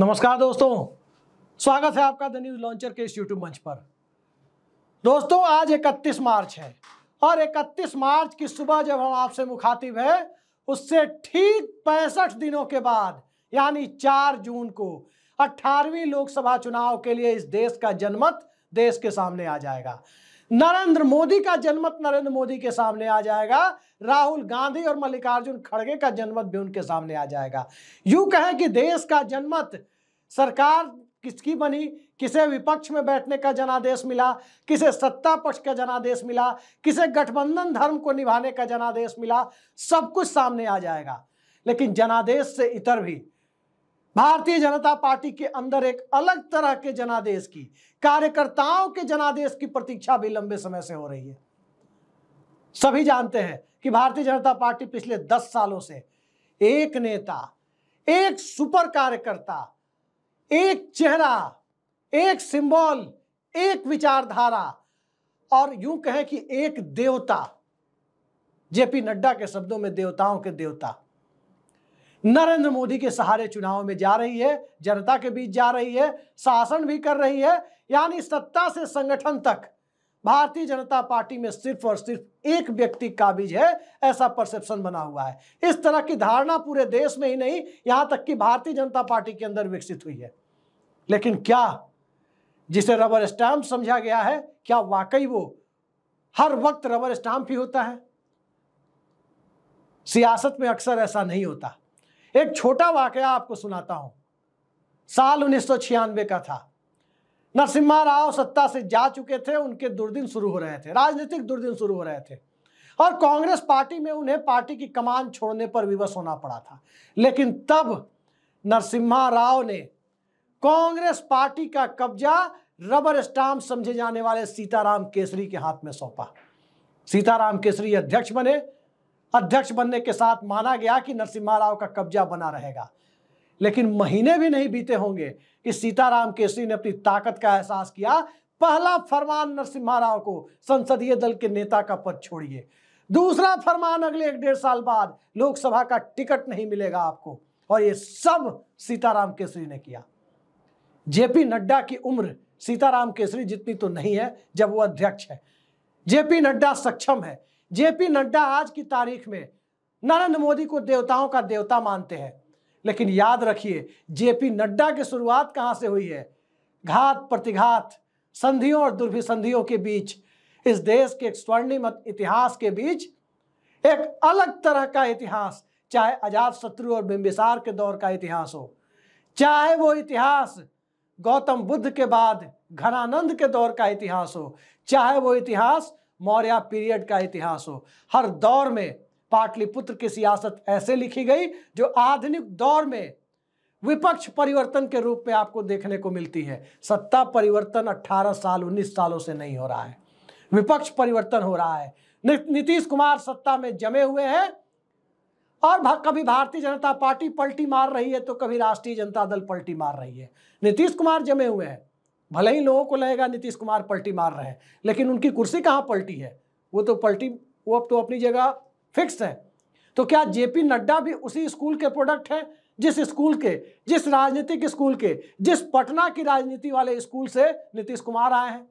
नमस्कार दोस्तों स्वागत है आपका द न्यूज लॉन्चर के इस यूट्यूब मंच पर दोस्तों आज 31 मार्च है और 31 मार्च की सुबह जब हम आपसे मुखातिब है उससे ठीक पैंसठ दिनों के बाद यानी 4 जून को 18वीं लोकसभा चुनाव के लिए इस देश का जनमत देश के सामने आ जाएगा नरेंद्र मोदी का जनमत नरेंद्र मोदी के सामने आ जाएगा राहुल गांधी और मल्लिकार्जुन खड़गे का जनमत भी उनके सामने आ जाएगा यूं कहें कि देश का जनमत सरकार किसकी बनी किसे विपक्ष में बैठने का जनादेश मिला किसे सत्ता पक्ष का जनादेश मिला किसे गठबंधन धर्म को निभाने का जनादेश मिला सब कुछ सामने आ जाएगा लेकिन जनादेश से इतर भी भारतीय जनता पार्टी के अंदर एक अलग तरह के जनादेश की कार्यकर्ताओं के जनादेश की प्रतीक्षा भी लंबे समय से हो रही है सभी जानते हैं कि भारतीय जनता पार्टी पिछले दस सालों से एक नेता एक सुपर कार्यकर्ता एक चेहरा एक सिंबल एक विचारधारा और यूं कहें कि एक देवता जेपी नड्डा के शब्दों में देवताओं के देवता नरेंद्र मोदी के सहारे चुनाव में जा रही है जनता के बीच जा रही है शासन भी कर रही है यानी सत्ता से संगठन तक भारतीय जनता पार्टी में सिर्फ और सिर्फ एक व्यक्ति काबिज है ऐसा परसेप्शन बना हुआ है इस तरह की धारणा पूरे देश में ही नहीं यहां तक कि भारतीय जनता पार्टी के अंदर विकसित हुई है लेकिन क्या जिसे रबर स्टैम्प समझा गया है क्या वाकई वो हर वक्त रबर स्टैम्प ही होता है सियासत में अक्सर ऐसा नहीं होता एक छोटा वाकया आपको सुनाता हूं साल उन्नीस का था नरसिम्हा राव सत्ता से जा चुके थे उनके दुर्दिन शुरू हो रहे थे राजनीतिक दुर्दिन शुरू हो रहे थे और कांग्रेस पार्टी में उन्हें पार्टी की कमान छोड़ने पर विवश होना पड़ा था लेकिन तब नरसिम्हा राव ने कांग्रेस पार्टी का कब्जा रबर स्टाम्प समझे जाने वाले सीताराम केसरी के हाथ में सौंपा सीताराम केसरी अध्यक्ष बने अध्यक्ष बनने के साथ माना गया कि नरसिम्हा राव का कब्जा बना रहेगा लेकिन महीने भी नहीं बीते होंगे कि सीताराम केसरी ने अपनी ताकत का एहसास किया पहला फरमान नरसिम्हा राव को संसदीय दल के नेता का पद छोड़िए दूसरा फरमान अगले एक डेढ़ साल बाद लोकसभा का टिकट नहीं मिलेगा आपको और ये सब सीताराम केसरी ने किया जेपी नड्डा की उम्र सीताराम केसरी जितनी तो नहीं है जब वो अध्यक्ष है जेपी नड्डा सक्षम है जेपी नड्डा आज की तारीख में नरेंद्र मोदी को देवताओं का देवता मानते हैं लेकिन याद रखिए जेपी नड्डा की शुरुआत कहाँ से हुई है घात प्रतिघात संधियों और दुर्भिसंधियों के बीच इस देश के एक स्वर्णिम इतिहास के बीच एक अलग तरह का इतिहास चाहे अजात शत्रु और बिंबिसार के दौर का इतिहास हो चाहे वो इतिहास गौतम बुद्ध के बाद घनानंद के दौर का इतिहास हो चाहे वो इतिहास मौर्य पीरियड का इतिहास हो हर दौर में पाटलिपुत्र की सियासत ऐसे लिखी गई जो आधुनिक दौर में विपक्ष परिवर्तन के रूप में आपको देखने को मिलती है सत्ता परिवर्तन 18 साल 19 सालों से नहीं हो रहा है विपक्ष परिवर्तन हो रहा है नीतीश कुमार सत्ता में जमे हुए हैं और कभी भारतीय जनता पार्टी पलटी मार रही है तो कभी राष्ट्रीय जनता दल पलटी मार रही है नीतीश कुमार जमे हुए हैं भले ही लोगों को लगेगा नीतीश कुमार पलटी मार रहे हैं लेकिन उनकी कुर्सी कहाँ पलटी है वो तो पलटी वो अब तो अपनी जगह फिक्स्ड है तो क्या जेपी नड्डा भी उसी स्कूल के प्रोडक्ट है जिस स्कूल के जिस राजनीतिक स्कूल के जिस पटना की राजनीति वाले स्कूल से नीतीश कुमार आए हैं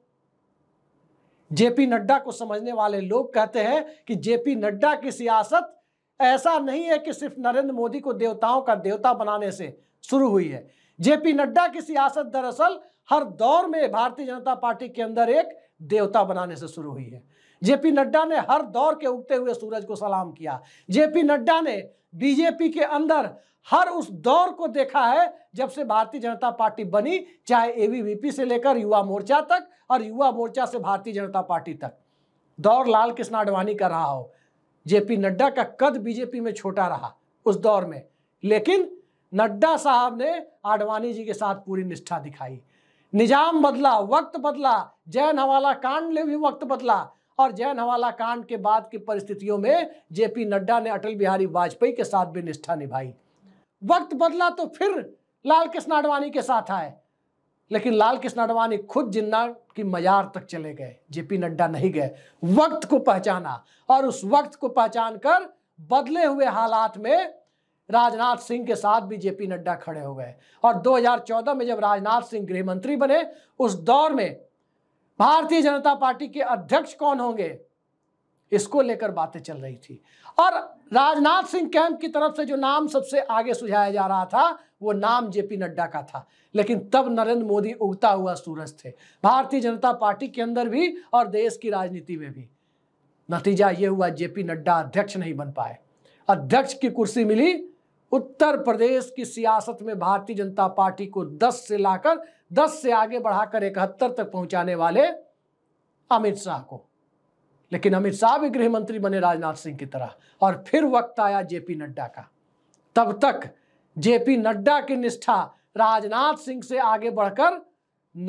जेपी नड्डा को समझने वाले लोग कहते हैं कि जेपी नड्डा की सियासत ऐसा नहीं है कि सिर्फ नरेंद्र मोदी को देवताओं का देवता बनाने से शुरू हुई है जेपी नड्डा की सियासत दरअसल हर दौर में भारतीय जनता पार्टी के अंदर एक देवता बनाने से शुरू हुई है जेपी नड्डा ने हर दौर के उगते हुए सूरज को सलाम किया जेपी नड्डा ने बीजेपी के अंदर हर उस दौर को देखा है जब से भारतीय जनता पार्टी बनी चाहे एवीवीपी से लेकर युवा मोर्चा तक और युवा मोर्चा से भारतीय जनता पार्टी तक दौर लाल कृष्ण आडवाणी का रहा हो जेपी नड्डा का कद बीजेपी में छोटा रहा उस दौर में लेकिन नड्डा साहब ने आडवाणी जी के साथ पूरी निष्ठा दिखाई निजाम बदला वक्त बदला जैन हवाला कांड ने भी वक्त बदला और जैन हवाला कांड के बाद की परिस्थितियों में जेपी नड्डा ने अटल बिहारी वाजपेयी के साथ भी निष्ठा निभाई वक्त बदला तो फिर लाल कृष्ण आडवाणी के साथ आए लेकिन लाल कृष्ण आडवाणी खुद जिन्ना की मजार तक चले गए जेपी नड्डा नहीं गए वक्त को पहचाना और उस वक्त को पहचान कर बदले हुए हालात में राजनाथ सिंह के साथ भी जेपी नड्डा खड़े हो गए और 2014 में जब राजनाथ सिंह गृह मंत्री बने उस दौर में भारतीय जनता पार्टी के अध्यक्ष कौन होंगे इसको लेकर बातें चल रही थी और राजनाथ सिंह कैंप की तरफ से जो नाम सबसे आगे सुझाया जा रहा था वो नाम जेपी नड्डा का था लेकिन तब नरेंद्र मोदी उगता हुआ सूरज थे भारतीय जनता पार्टी के अंदर भी और देश की राजनीति में भी नतीजा ये हुआ जेपी नड्डा अध्यक्ष नहीं बन पाए अध्यक्ष की कुर्सी मिली उत्तर प्रदेश की सियासत में भारतीय जनता पार्टी को दस से लाकर दस से आगे बढ़ाकर इकहत्तर तक पहुंचाने वाले अमित शाह को लेकिन अमित शाह भी गृह मंत्री बने राजनाथ सिंह की तरह और फिर वक्त आया जेपी नड्डा का तब तक जेपी नड्डा की निष्ठा राजनाथ सिंह से आगे बढ़कर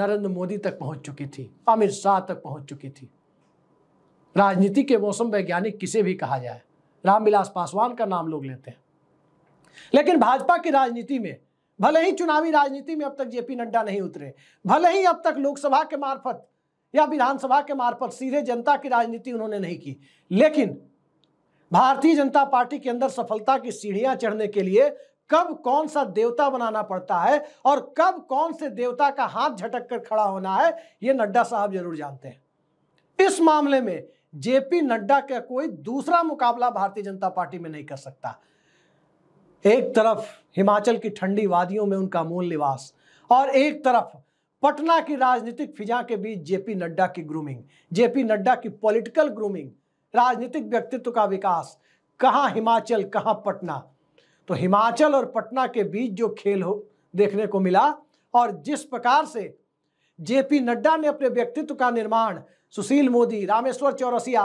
नरेंद्र मोदी तक पहुंच चुकी थी अमित शाह तक पहुंच चुकी थी राजनीति के मौसम वैज्ञानिक किसे भी कहा जाए रामविलास पासवान का नाम लोग लेते हैं लेकिन भाजपा की राजनीति में भले ही चुनावी राजनीति में अब तक जेपी नड्डा नहीं उतरे भले ही अब तक लोकसभा के मार्फत या विधानसभा के मार्फत सीधे जनता की राजनीति उन्होंने नहीं की लेकिन भारतीय जनता पार्टी के अंदर सफलता की सीढ़ियां चढ़ने के लिए कब कौन सा देवता बनाना पड़ता है और कब कौन से देवता का हाथ झटक कर खड़ा होना है ये नड्डा साहब जरूर जानते हैं इस मामले में जेपी नड्डा का कोई दूसरा मुकाबला भारतीय जनता पार्टी में नहीं कर सकता एक तरफ हिमाचल की ठंडी वादियों में उनका मूल निवास और एक तरफ पटना की राजनीतिक फिजा के बीच जेपी नड्डा की ग्रूमिंग जेपी नड्डा की पॉलिटिकल ग्रूमिंग राजनीतिक व्यक्तित्व का विकास कहाँ हिमाचल कहाँ पटना तो हिमाचल और पटना के बीच जो खेल हो देखने को मिला और जिस प्रकार से जेपी नड्डा ने अपने व्यक्तित्व का निर्माण Sushil Modi Rameshwar Chaurasia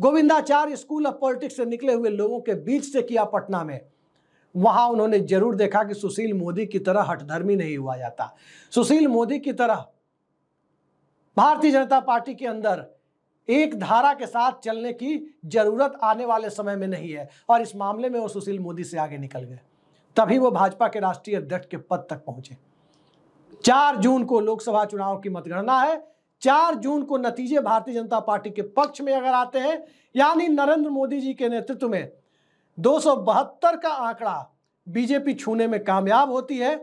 Govindacharya school of politics से निकले हुए लोगों के बीच से किया पटना में वहां उन्होंने जरूर देखा कि सुशील मोदी की तरह हटधर्मी नहीं हुआ जाता सुशील मोदी की तरह भारतीय जनता पार्टी के अंदर एक धारा के साथ चलने की जरूरत आने वाले समय में नहीं है और इस मामले में वो सुशील मोदी से आगे निकल गए तभी वो भाजपा के राष्ट्रीय अध्यक्ष के पद तक पहुंचे चार जून को लोकसभा चुनाव की मतगणना है चार जून को नतीजे भारतीय जनता पार्टी के पक्ष में अगर आते हैं यानी नरेंद्र मोदी जी के नेतृत्व में दो का आंकड़ा बीजेपी छूने में कामयाब होती है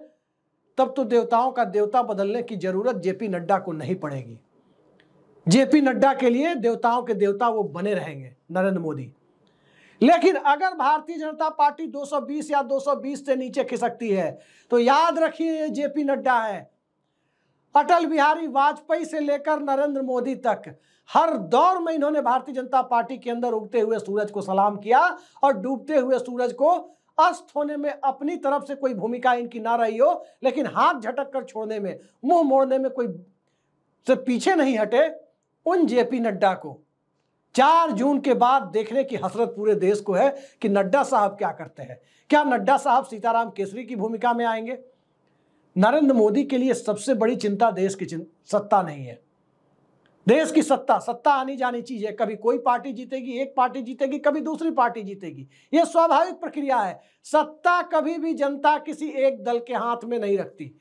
तब तो देवताओं का देवता बदलने की जरूरत जेपी नड्डा को नहीं पड़ेगी जेपी नड्डा के लिए देवताओं के देवता वो बने रहेंगे नरेंद्र मोदी लेकिन अगर भारतीय जनता पार्टी 220 या 220 से नीचे खिसकती है तो याद रखिए ये जेपी नड्डा है अटल बिहारी वाजपेयी से लेकर नरेंद्र मोदी तक हर दौर में इन्होंने भारतीय जनता पार्टी के अंदर उगते हुए सूरज को सलाम किया और डूबते हुए सूरज को अस्त होने में अपनी तरफ से कोई भूमिका इनकी ना रही हो लेकिन हाथ झटक कर छोड़ने में मुंह मोड़ने में कोई से पीछे नहीं हटे उन जेपी नड्डा को चार जून के बाद देखने की हसरत पूरे देश को है कि नड्डा साहब क्या करते हैं क्या नड्डा साहब सीताराम केसरी की भूमिका में आएंगे नरेंद्र मोदी के लिए सबसे बड़ी चिंता देश की चिंता सत्ता नहीं है देश की सत्ता सत्ता आनी जानी चीज है कभी कोई पार्टी जीतेगी एक पार्टी जीतेगी कभी दूसरी पार्टी जीतेगी यह स्वाभाविक प्रक्रिया है सत्ता कभी भी जनता किसी एक दल के हाथ में नहीं रखती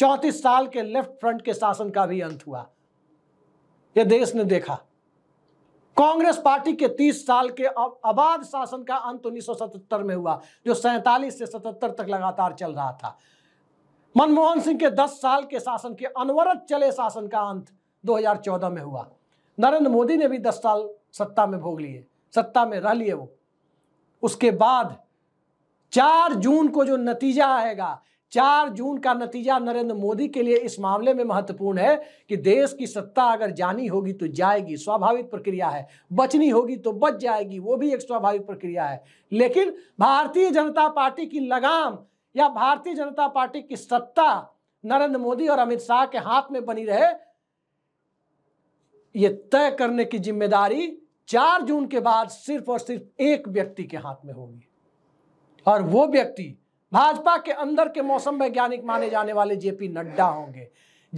चौंतीस साल के लेफ्ट फ्रंट के शासन का भी अंत हुआ यह देश ने देखा कांग्रेस पार्टी के 30 साल के अबाध शासन का अंत उन्नीस में हुआ जो सैतालीस से 77 तक लगातार चल रहा था मनमोहन सिंह के 10 साल के शासन के अनवरत चले शासन का अंत 2014 में हुआ नरेंद्र मोदी ने भी 10 साल सत्ता में भोग लिए सत्ता में रह लिए वो उसके बाद 4 जून को जो नतीजा आएगा 4 जून का नतीजा नरेंद्र मोदी के लिए इस मामले में महत्वपूर्ण है कि देश की सत्ता अगर जानी होगी तो जाएगी स्वाभाविक प्रक्रिया है बचनी होगी तो बच जाएगी वो भी एक स्वाभाविक प्रक्रिया है लेकिन भारतीय जनता पार्टी की लगाम या भारतीय जनता पार्टी की सत्ता नरेंद्र मोदी और अमित शाह के हाथ में बनी रहे ये तय करने की जिम्मेदारी चार जून के बाद सिर्फ और सिर्फ एक व्यक्ति के हाथ में होगी और वो व्यक्ति भाजपा के अंदर के मौसम वैज्ञानिक माने जाने वाले जेपी नड्डा होंगे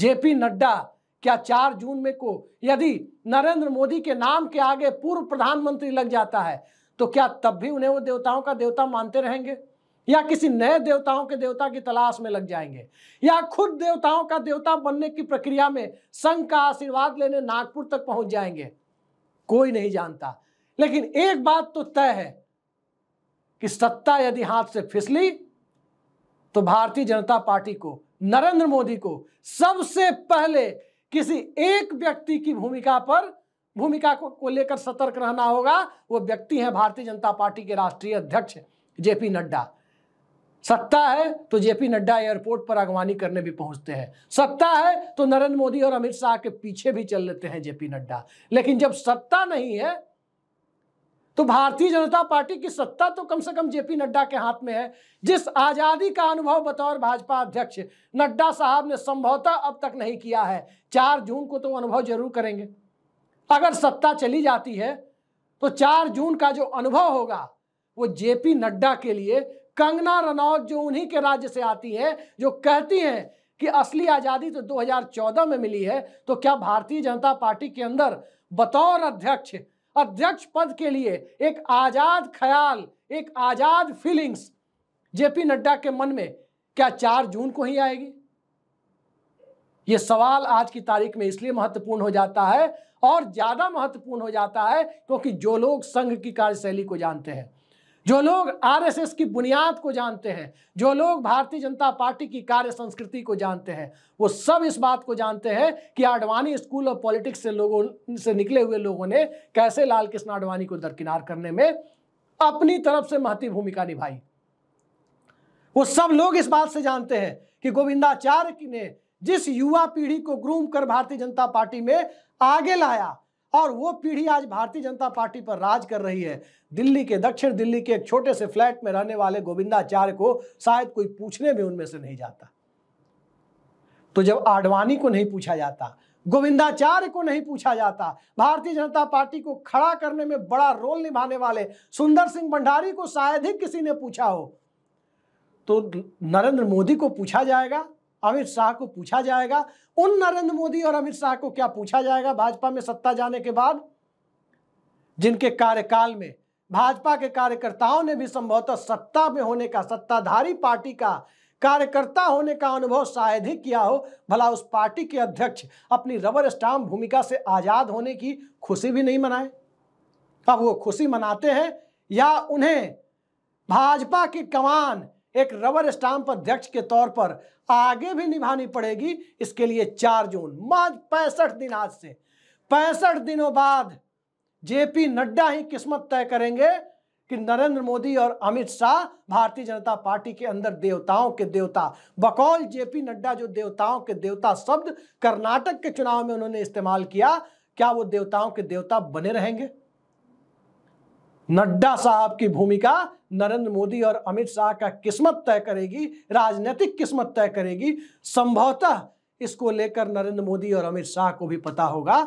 जेपी नड्डा क्या चार जून में को यदि नरेंद्र मोदी के नाम के आगे पूर्व प्रधानमंत्री लग जाता है तो क्या तब भी उन्हें वो देवताओं का देवता मानते रहेंगे या किसी नए देवताओं के देवता की तलाश में लग जाएंगे या खुद देवताओं का देवता बनने की प्रक्रिया में संघ का आशीर्वाद लेने नागपुर तक पहुंच जाएंगे कोई नहीं जानता लेकिन एक बात तो तय है कि सत्ता यदि हाथ से फिसली तो भारतीय जनता पार्टी को नरेंद्र मोदी को सबसे पहले किसी एक व्यक्ति की भूमिका पर भूमिका को, को लेकर सतर्क रहना होगा वो व्यक्ति है भारतीय जनता पार्टी के राष्ट्रीय अध्यक्ष जेपी नड्डा सत्ता है तो जेपी नड्डा एयरपोर्ट पर अगवानी करने भी पहुंचते हैं सत्ता है तो नरेंद्र मोदी और अमित शाह के पीछे भी चल लेते हैं जेपी नड्डा लेकिन जब सत्ता नहीं है तो भारतीय जनता पार्टी की सत्ता तो कम से कम जेपी नड्डा के हाथ में है जिस आज़ादी का अनुभव बतौर भाजपा अध्यक्ष नड्डा साहब ने संभवतः अब तक नहीं किया है चार जून को तो अनुभव जरूर करेंगे अगर सत्ता चली जाती है तो चार जून का जो अनुभव होगा वो जेपी नड्डा के लिए कंगना रनौत जो उन्हीं के राज्य से आती हैं जो कहती हैं कि असली आज़ादी तो 2014 में मिली है तो क्या भारतीय जनता पार्टी के अंदर बतौर अध्यक्ष अध्यक्ष पद के लिए एक आज़ाद ख्याल एक आज़ाद फीलिंग्स जेपी नड्डा के मन में क्या चार जून को ही आएगी ये सवाल आज की तारीख में इसलिए महत्वपूर्ण हो जाता है और ज़्यादा महत्वपूर्ण हो जाता है क्योंकि जो लोग संघ की कार्यशैली को जानते हैं जो लोग आरएसएस की बुनियाद को जानते हैं जो लोग भारतीय जनता पार्टी की कार्य संस्कृति को जानते हैं वो सब इस बात को जानते हैं कि आडवाणी स्कूल ऑफ पॉलिटिक्स से लोगों से निकले हुए लोगों ने कैसे लाल कृष्ण आडवाणी को दरकिनार करने में अपनी तरफ से महती भूमिका निभाई वो सब लोग इस बात से जानते हैं कि गोविंदाचार्य ने जिस युवा पीढ़ी को ग्रूम कर भारतीय जनता पार्टी में आगे लाया और वो पीढ़ी आज भारतीय जनता पार्टी पर राज कर रही है दिल्ली के दक्षिण दिल्ली के एक छोटे से फ्लैट में रहने वाले गोविंदाचार्य को शायद कोई पूछने भी उनमें से नहीं जाता तो जब आडवाणी को नहीं पूछा जाता गोविंदाचार्य को नहीं पूछा जाता भारतीय जनता पार्टी को खड़ा करने में बड़ा रोल निभाने वाले सुंदर सिंह भंडारी को शायद ही किसी ने पूछा हो तो नरेंद्र मोदी को पूछा जाएगा अमित शाह को पूछा जाएगा उन नरेंद्र मोदी और अमित शाह को क्या पूछा जाएगा भाजपा में सत्ता जाने के बाद जिनके कार्यकाल में भाजपा के कार्यकर्ताओं ने भी संभवतः सत्ता में होने का सत्ताधारी पार्टी का कार्यकर्ता होने का अनुभव शायद ही किया हो भला उस पार्टी के अध्यक्ष अपनी रबर स्टाम भूमिका से आज़ाद होने की खुशी भी नहीं मनाए अब वो खुशी मनाते हैं या उन्हें भाजपा की कमान एक रबर स्टाम्प अध्यक्ष के तौर पर आगे भी निभानी पड़ेगी इसके लिए चार जून मात्र पैंसठ दिन आज से पैंसठ दिनों बाद जेपी नड्डा ही किस्मत तय करेंगे कि नरेंद्र मोदी और अमित शाह भारतीय जनता पार्टी के अंदर देवताओं के देवता बकौल जेपी नड्डा जो देवताओं के देवता शब्द कर्नाटक के चुनाव में उन्होंने इस्तेमाल किया क्या वो देवताओं के देवता बने रहेंगे नड्डा साहब की भूमिका नरेंद्र मोदी और अमित शाह का किस्मत तय करेगी राजनीतिक किस्मत तय करेगी संभवतः इसको लेकर नरेंद्र मोदी और अमित शाह को भी पता होगा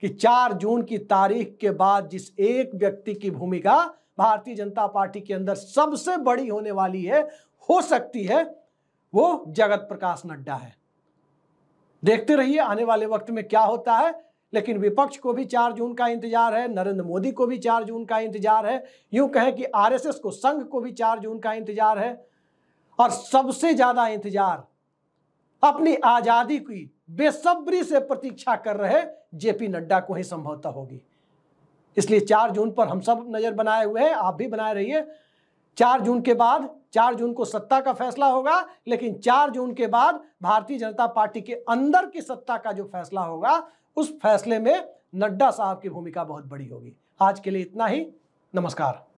कि 4 जून की तारीख के बाद जिस एक व्यक्ति की भूमिका भारतीय जनता पार्टी के अंदर सबसे बड़ी होने वाली है हो सकती है वो जगत प्रकाश नड्डा है देखते रहिए आने वाले वक्त में क्या होता है लेकिन विपक्ष को भी चार जून का इंतजार है नरेंद्र मोदी को भी चार जून का इंतजार है यूं कहें कि आरएसएस को संघ को भी चार जून का इंतजार है और सबसे ज़्यादा इंतजार अपनी आज़ादी की बेसब्री से प्रतीक्षा कर रहे जेपी नड्डा को ही संभवतः होगी इसलिए चार जून पर हम सब नज़र बनाए हुए हैं आप भी बनाए रहिए चार जून के बाद चार जून को सत्ता का फैसला होगा लेकिन चार जून के बाद भारतीय जनता पार्टी के अंदर की सत्ता का जो फैसला होगा उस फैसले में नड्डा साहब की भूमिका बहुत बड़ी होगी आज के लिए इतना ही नमस्कार